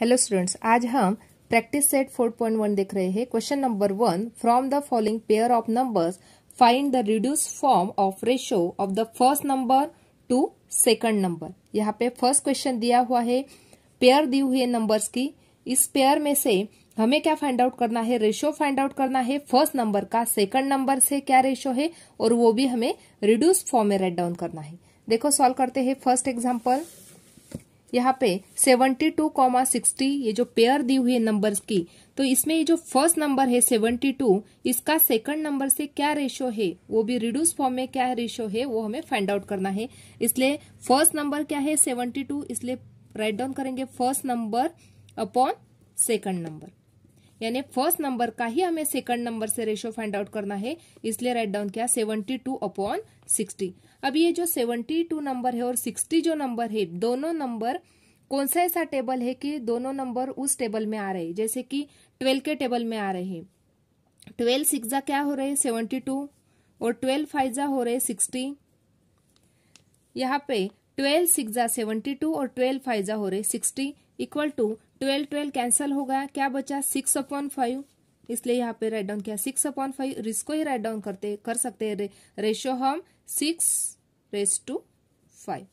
hello students आज हम practice set 4.1 देख रहे हैं question number one from the following pair of numbers find the reduce form of ratio of the first number to second number यहाँ पे first question दिया हुआ है पेयर दी हुई है नंबर्स की इस पेयर में से हमें क्या फाइंड आउट करना है रेशो फाइंड आउट करना है फर्स्ट नंबर का सेकंड नंबर से क्या रेशो है और वो भी हमें रिड्यूस फॉर्म में राइट डाउन करना है देखो सॉल्व करते हैं फर्स्ट एग्जाम्पल यहाँ पे 72,60 ये जो पेयर दी हुई है नंबर्स की तो इसमें ये जो फर्स्ट नंबर है 72 इसका सेकंड नंबर से क्या रेशियो है वो भी रिड्यूस फॉर्म में क्या रेशियो है वो हमें फाइंड आउट करना है इसलिए फर्स्ट नंबर क्या है 72 इसलिए राइट डाउन करेंगे first number upon second number यानी फर्स्ट नंबर का ही हमें सेकंड नंबर से रेशियो फाइंड आउट करना है इसलिए राइट डाउन किया सेवनटी टू अपॉन सिक्सटी अब ये जो सेवनटी टू नंबर है और सिक्सटी जो नंबर है दोनों नंबर कौन सा ऐसा टेबल है कि दोनों नंबर उस टेबल में आ रहे हैं जैसे कि ट्वेल्व के टेबल में आ रहे हैं ट्वेल्व सिक्सा क्या हो रहे हैं सेवनटी टू और ट्वेल्व फाइजा हो रहे सिक्सटी यहाँ पे ट्वेल्व सिक्सा सेवनटी टू और ट्वेल्व फाइजा हो रहे sixty equal to twelve twelve cancel हो गया क्या बचा सिक्स अपॉन फाइव इसलिए यहाँ पे राइट डाउन किया सिक्स अपॉन फाइव रिस को ही राइट डाउन करते कर सकते हैं रे, रेशो हम सिक्स रेस टू फाइव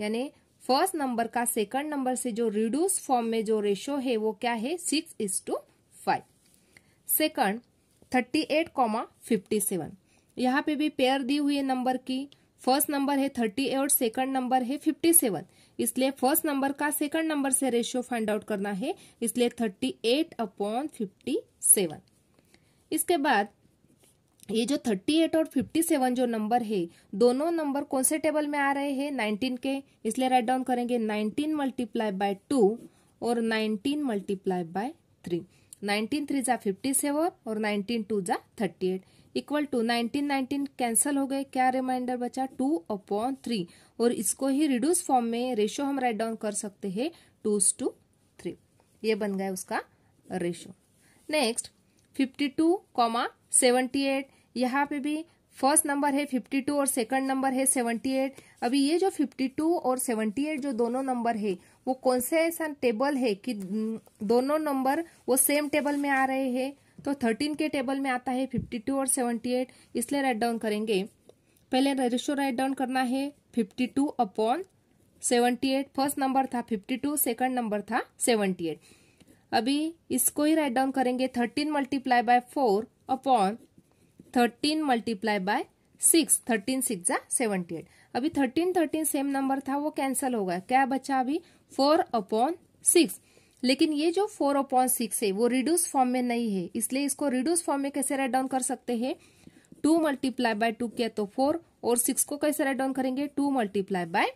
यानी फर्स्ट नंबर का सेकंड नंबर से जो रिड्यूस फॉर्म में जो रेशो है वो क्या है six is to five second thirty eight comma fifty seven यहाँ पे भी पेयर दी हुई है नंबर की फर्स्ट नंबर है थर्टी एट सेकंड नंबर है फिफ्टी सेवन इसलिए फर्स्ट नंबर का सेकंड नंबर से रेशियो फाइंड आउट करना है इसलिए thirty eight upon fifty seven इसके बाद ये जो थर्टी एट और फिफ्टी सेवन जो नंबर है दोनों नंबर कौन से टेबल में आ रहे हैं नाइनटीन के इसलिए राइट डाउन करेंगे नाइनटीन मल्टीप्लाई बाय टू और nineteen multiply by three nineteen three जा फिफ्टी सेवन और नाइनटीन टू जा thirty eight equal to nineteen nineteen cancel हो गए क्या रिमाइंडर बचा टू अपॉन थ्री और इसको ही रिड्यूस फॉर्म में रेशो हम राइट डाउन कर सकते हैं टू टू थ्री ये बन गया उसका ratio next fifty two comma seventy eight यहाँ पे भी फर्स्ट नंबर है फिफ्टी टू और सेकंड नंबर है सेवेंटी एट अभी ये जो 52 और 78 जो दोनों नंबर है वो कौन सा ऐसा टेबल है कि दोनों नंबर वो सेम टेबल में आ रहे हैं तो 13 के टेबल में आता है 52 और 78 इसलिए राइट डाउन करेंगे पहले रेशो राइट डाउन करना है 52 अपॉन एट फर्स्ट नंबर था 52 सेकंड नंबर था 78 अभी इसको ही राइट डाउन करेंगे 13 multiply by four upon thirteen multiply by six thirteen six जा सेवेंटी एट अभी थर्टीन थर्टीन सेम नंबर था वो कैंसिल हो गया क्या बचा अभी फोर अपॉन सिक्स लेकिन ये जो फोर अपॉन सिक्स है वो रिड्यूस फॉर्म में नहीं है इसलिए इसको रिड्यूस फॉर्म में कैसे राइट डाउन कर सकते हैं टू मल्टीप्लाई बाय टू किया तो फोर और सिक्स को कैसे राइट डाउन करेंगे two multiply by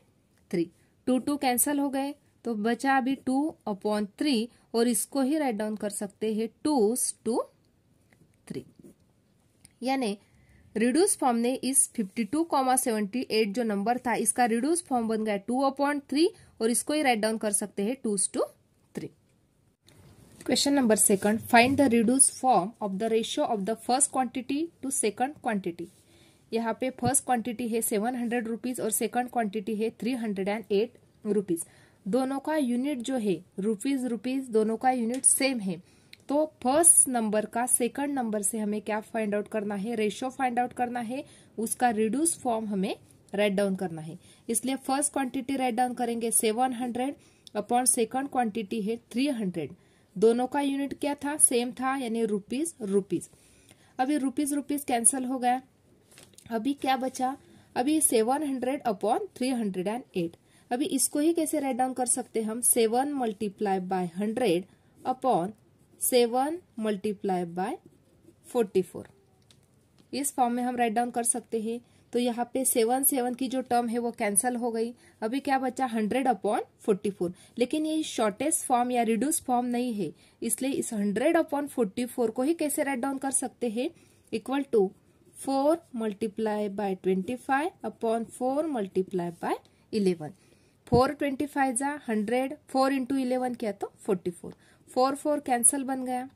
three two two cancel हो गए तो बचा अभी टू अपॉन थ्री और इसको ही राइट डाउन कर सकते हैं टू टू थ्री यानी रिड्यूस फॉर्म ने इस 52,78 जो नंबर था इसका रिड्यूस फॉर्म बन गया टू अपॉइंट थ्री और इसको ही राइट डाउन कर सकते हैं two to three question number second find the reduce form of the ratio of the first quantity to second quantity यहाँ पे फर्स्ट क्वांटिटी है सेवन हंड्रेड और सेकंड क्वांटिटी है थ्री हंड्रेड दोनों का यूनिट जो है रुपीज रुपीज दोनों का यूनिट सेम है तो फर्स्ट नंबर का सेकंड नंबर से हमें क्या फाइंड आउट करना है रेशियो फाइंड आउट करना है उसका रिड्यूस फॉर्म हमें राइट डाउन करना है इसलिए फर्स्ट क्वांटिटी राइट डाउन करेंगे seven hundred upon second quantity है थ्री हंड्रेड दोनों का यूनिट क्या था सेम था यानी रुपीज रुपीज अभी रुपीज रुपीज कैंसिल हो गया अभी क्या बचा अभी seven hundred upon three hundred and eight अभी इसको ही कैसे राइट डाउन कर सकते हम seven multiply by hundred upon seven multiply by forty four इस फॉर्म में हम राइट डाउन कर सकते हैं तो यहाँ पे सेवन सेवन की जो टर्म है वो कैंसल हो गई अभी क्या बचा हंड्रेड अपॉन फोर्टी फोर लेकिन ये शॉर्टेस्ट फॉर्म या रिड्यूस फॉर्म नहीं है इसलिए इस हंड्रेड अपॉन फोर्टी फोर को ही कैसे राइट डाउन कर सकते हैं equal to four multiply by twenty five upon four multiply by eleven four twenty five जा हंड्रेड फोर इंटू इलेवन किया तो forty four four four cancel बन गया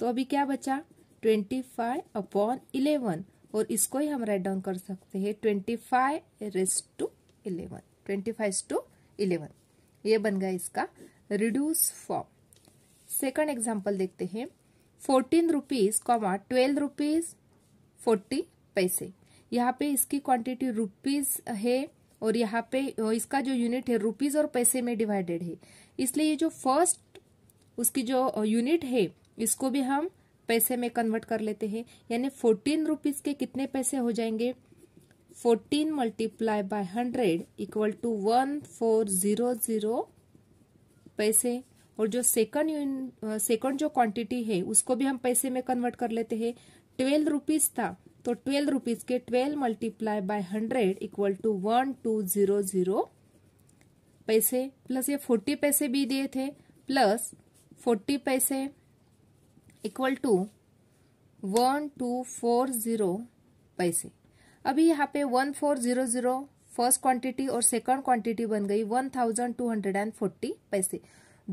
तो अभी क्या बचा ट्वेंटी फाइव अपॉन इलेवन और इसको ही हम राइट डाउन कर सकते हैं ट्वेंटी फाइव रेस to eleven twenty five to eleven ये बन गया इसका रिड्यूस फॉर्म सेकंड एग्जाम्पल देखते हैं fourteen rupees comma twelve rupees forty पैसे यहाँ पे इसकी क्वांटिटी रुपीज है और यहाँ पे इसका जो यूनिट है रुपीज और पैसे में डिवाइडेड है इसलिए ये जो फर्स्ट उसकी जो यूनिट है इसको भी हम पैसे में कन्वर्ट कर लेते हैं यानी फोर्टीन रुपीज के कितने पैसे हो जाएंगे fourteen multiply by hundred equal to one four zero zero पैसे और जो सेकंड सेकंड जो क्वांटिटी है उसको भी हम पैसे में कन्वर्ट कर लेते हैं ट्वेल्व रुपीज था तो ट्वेल्व रुपीज के twelve multiply by hundred equal to one two zero zero पैसे प्लस ये फोर्टी पैसे भी दिए थे प्लस फोर्टी पैसे equal to one two four zero पैसे अभी यहाँ पे one four zero zero first quantity और सेकंड क्वांटिटी बन गई one thousand two hundred and forty पैसे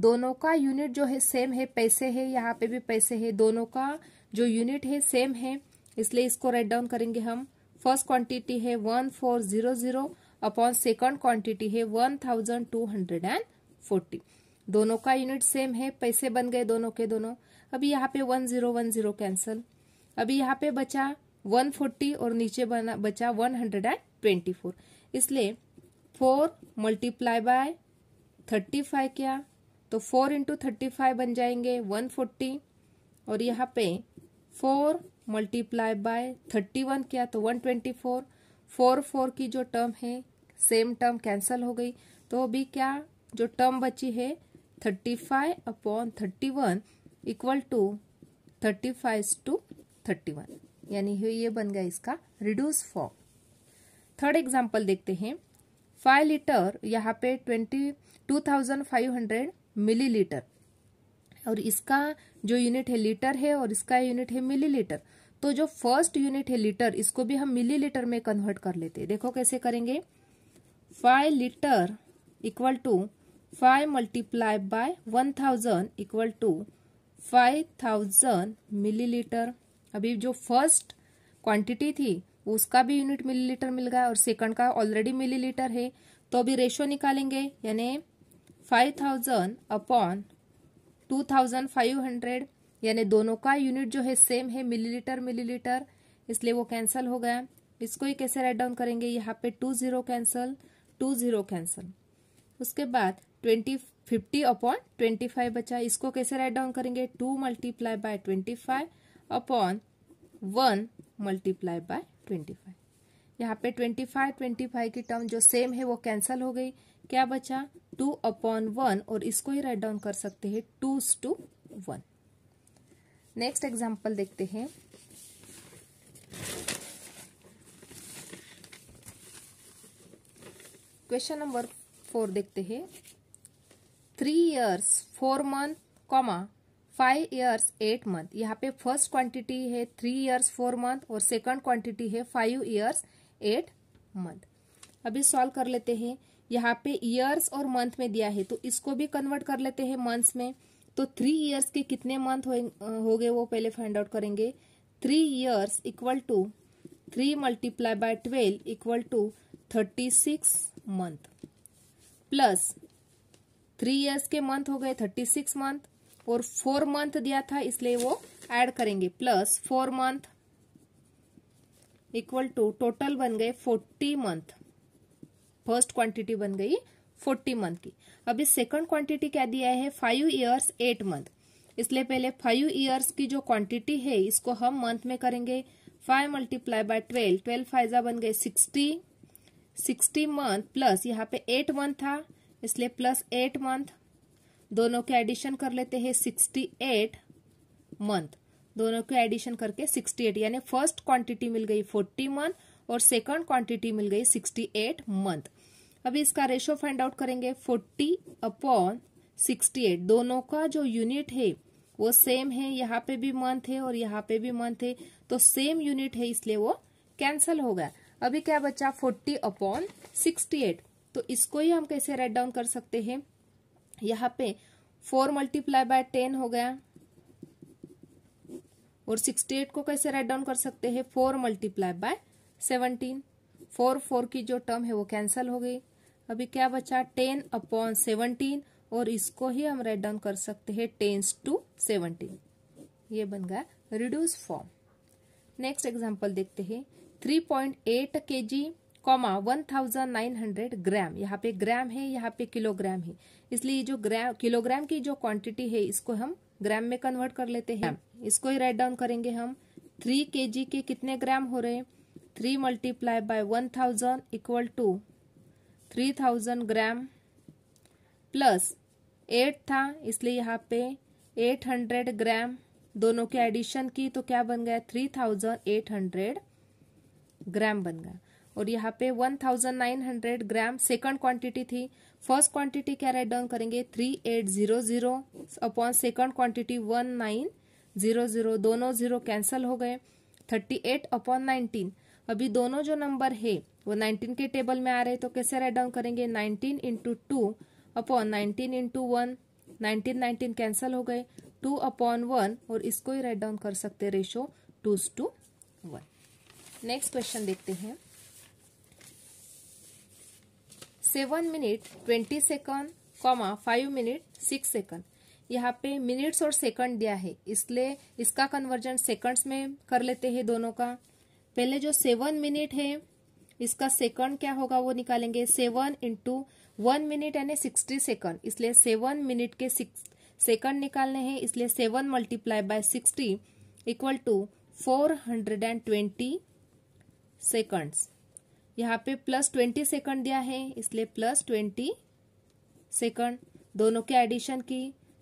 दोनों का यूनिट जो है सेम है पैसे है यहाँ पे भी पैसे है दोनों का जो यूनिट है सेम है इसलिए इसको राइट डाउन करेंगे हम फर्स्ट क्वांटिटी है one four zero zero upon second quantity है one thousand two hundred and forty दोनों का यूनिट सेम है पैसे बन गए दोनों के दोनों अभी यहाँ पे one zero one zero cancel अभी यहाँ पे बचा वन फोर्टी और नीचे बना बचा one hundred and twenty four इसलिए four multiply by thirty five किया तो फोर इंटू थर्टी फाइव बन जाएंगे वन फोर्टी और यहाँ पे four multiply by thirty one किया तो one twenty four four four की जो टर्म है सेम टर्म कैंसल हो गई तो अभी क्या जो टर्म बची है thirty five upon thirty one equal to thirty five to thirty one यानी ये बन गया इसका रिड्यूस फॉर्म थर्ड एग्जाम्पल देखते हैं फाइव लीटर यहाँ पे twenty two thousand five hundred millilitre और इसका जो यूनिट है लीटर है और इसका यूनिट है मिली लीटर तो जो फर्स्ट यूनिट है लीटर इसको भी हम मिली लीटर में कन्वर्ट कर लेते हैं देखो कैसे करेंगे five litre equal to five multiply by one thousand equal to five thousand millilitre अभी जो फर्स्ट क्वांटिटी थी उसका भी यूनिट मिलीलीटर मिल गया और सेकंड का ऑलरेडी मिलीलीटर है तो अभी रेशो निकालेंगे यानी five thousand upon two thousand five hundred यानी दोनों का यूनिट जो है सेम है मिलीलीटर मिलीलीटर इसलिए वो कैंसिल हो गया इसको ही कैसे राइट डाउन करेंगे यहाँ पे two zero cancel two zero cancel उसके बाद twenty fifty upon twenty five बचा इसको कैसे राइट डाउन करेंगे two multiply by twenty five upon one multiply by twenty five यहाँ पे ट्वेंटी फाइव ट्वेंटी फाइव की टर्म जो सेम है वो कैंसिल हो गई क्या बचा टू अपॉन वन और इसको ही राइट डाउन कर सकते हैं two to one next example देखते हैं क्वेश्चन नंबर फोर देखते हैं three years four month comma five years eight month यहाँ पे फर्स्ट क्वांटिटी है थ्री ईयर्स फोर मंथ और सेकंड क्वांटिटी है फाइव ईयर्स एट मंथ अभी सॉल्व कर लेते हैं यहाँ पे ईयर्स और मंथ में दिया है तो इसको भी कन्वर्ट कर लेते हैं मंथ्स में तो थ्री ईयर्स के कितने मंथ हो गए वो पहले फाइंड आउट करेंगे three years equal to three multiply by twelve equal to thirty six month plus three years के मंथ हो गए थर्टी सिक्स मंथ और फोर मंथ दिया था इसलिए वो ऐड करेंगे plus four month equal to total बन गए फोर्टी मंथ फर्स्ट क्वांटिटी बन गई फोर्टी मंथ की अभी सेकंड क्वांटिटी क्या दिया है फाइव इयर्स एट मंथ इसलिए पहले फाइव इयर्स की जो क्वांटिटी है इसको हम मंथ में करेंगे five multiply by twelve twelve फाइजा बन गए सिक्सटी सिक्सटी मंथ प्लस यहाँ पे एट मंथ था इसलिए प्लस एट मंथ दोनों के एडिशन कर लेते हैं सिक्सटी एट मंथ दोनों के एडिशन करके सिक्सटी एट यानी फर्स्ट क्वांटिटी मिल गई फोर्टी मंथ और सेकंड क्वांटिटी मिल गई सिक्सटी एट मंथ अभी इसका रेशो फाइंड आउट करेंगे फोर्टी अपॉन सिक्सटी एट दोनों का जो यूनिट है वो सेम है यहाँ पे भी मंथ है और यहाँ पे भी मंथ है तो सेम यूनिट है इसलिए वो कैंसल हो गया अभी क्या बचा फोर्टी अपॉन सिक्सटी एट तो इसको ही हम कैसे राइट डाउन कर सकते हैं यहाँ पे फोर मल्टीप्लाई बाय टेन हो गया और सिक्सटी एट को कैसे राइट डाउन कर सकते हैं four multiply by seventeen four four की जो टर्म है वो कैंसिल हो गई अभी क्या बचा टेन अपॉन सेवनटीन और इसको ही हम राइट डाउन कर सकते हैं टेन्स टू सेवनटीन ये बन गया रिड्यूस फॉर्म नेक्स्ट एग्जाम्पल देखते हैं थ्री पॉइंट एट के जी कॉमा हंड्रेड ग्राम यहाँ पे ग्राम है यहाँ पे किलोग्राम है इसलिए जो ग्राम किलोग्राम की जो क्वांटिटी है इसको हम ग्राम में कन्वर्ट कर लेते हैं इसको ही राइट डाउन करेंगे हम थ्री के जी के कितने ग्राम हो रहे three multiply by one thousand equal to three thousand gram plus eight था इसलिए यहाँ पे एट हंड्रेड ग्राम दोनों के एडिशन की तो क्या बन गया three thousand eight hundred gram बन गया और यहाँ पे 1900 ग्राम सेकंड क्वांटिटी थी फर्स्ट क्वांटिटी क्या राइट डाउन करेंगे three eight zero zero upon second quantity one nine zero zero दोनों जीरो कैंसिल हो गए थर्टी एट अपॉन नाइनटीन अभी दोनों जो नंबर है वो नाइनटीन के टेबल में आ रहे तो कैसे राइट डाउन करेंगे nineteen into two upon nineteen into one nineteen nineteen cancel हो गए टू अपॉन वन और इसको ही राइट डाउन कर सकते ratio two's to one next question देखते हैं seven minute twenty second comma five minute six second यहाँ पे मिनट्स और सेकंड दिया है इसलिए इसका कन्वर्जन सेकंड्स में कर लेते हैं दोनों का पहले जो सेवन मिनट है इसका सेकंड क्या होगा वो निकालेंगे सेवन इंटू वन मिनट यानी सिक्सटी सेकंड इसलिए सेवन मिनट के सिक्स सेकंड निकालने हैं इसलिए seven multiply by sixty equal to four hundred and twenty seconds यहाँ पे प्लस ट्वेंटी सेकंड दिया है इसलिए प्लस ट्वेंटी सेकंड दोनों के एडिशन की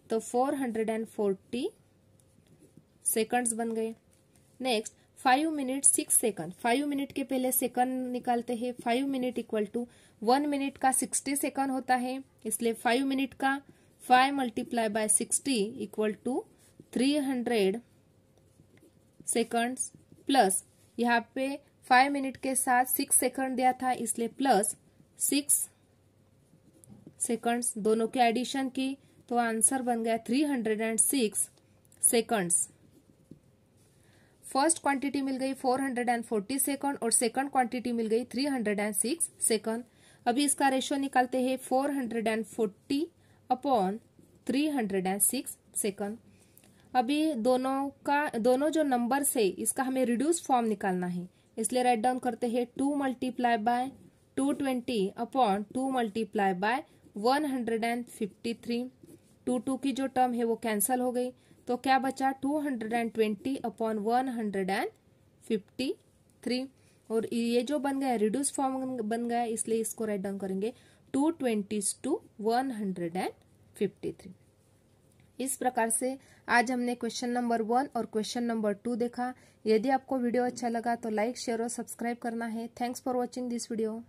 तो four hundred and forty seconds बन गए next five minute six second five minute के पहले सेकंड निकालते हैं five minute equal to one minute का सिक्सटी सेकंड होता है इसलिए फाइव मिनट का five multiply by sixty equal to three hundred seconds plus यहाँ पे फाइव मिनट के साथ सिक्स सेकंड दिया था इसलिए प्लस सिक्स सेकंड्स दोनों के एडिशन की तो आंसर बन गया three hundred and six seconds first quantity मिल गई four hundred and forty second और सेकंड क्वांटिटी मिल गई three hundred and six second अभी इसका रेशियो निकालते हैं four hundred and forty upon three hundred and six second अभी दोनों का दोनों जो नंबर है इसका हमें रिड्यूस फॉर्म निकालना है इसलिए राइट डाउन करते हैं two multiply by two twenty upon two multiply by one hundred and fifty three two two की जो टर्म है वो कैंसिल हो गई तो क्या बचा two hundred and twenty upon one hundred and fifty three और ये जो बन गया रिड्यूस फॉर्म बन गया इसलिए इसको राइट डाउन करेंगे two twenty to one hundred and fifty three इस प्रकार से आज हमने क्वेश्चन नंबर वन और क्वेश्चन नंबर टू देखा यदि आपको वीडियो अच्छा लगा तो लाइक शेयर और सब्सक्राइब करना है thanks for watching this video